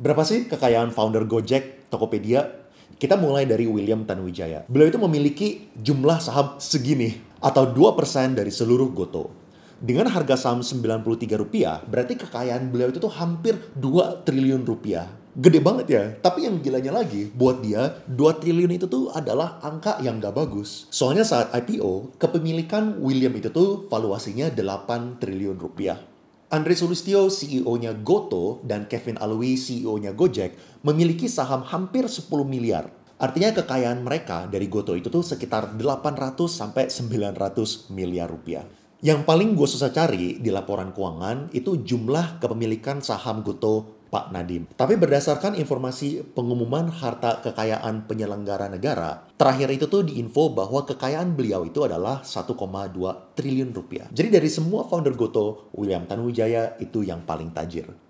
Berapa sih kekayaan founder Gojek, Tokopedia? Kita mulai dari William Tanuwijaya. Beliau itu memiliki jumlah saham segini atau 2% dari seluruh Goto. Dengan harga saham rp rupiah. berarti kekayaan beliau itu tuh hampir 2 triliun rupiah gede banget ya. Tapi yang gilanya lagi, buat dia 2 triliun itu tuh adalah angka yang gak bagus. Soalnya saat IPO, kepemilikan William itu tuh valuasinya 8 triliun rupiah. Andre Sulistio, CEO-nya Goto, dan Kevin Alwi, CEO-nya Gojek, memiliki saham hampir 10 miliar. Artinya kekayaan mereka dari Goto itu tuh sekitar 800 sampai 900 miliar rupiah. Yang paling gue susah cari di laporan keuangan itu jumlah kepemilikan saham Goto Pak Nadim. Tapi berdasarkan informasi pengumuman harta kekayaan penyelenggara negara, terakhir itu tuh diinfo bahwa kekayaan beliau itu adalah 1,2 triliun rupiah. Jadi dari semua founder Goto, William Tanuwijaya itu yang paling tajir.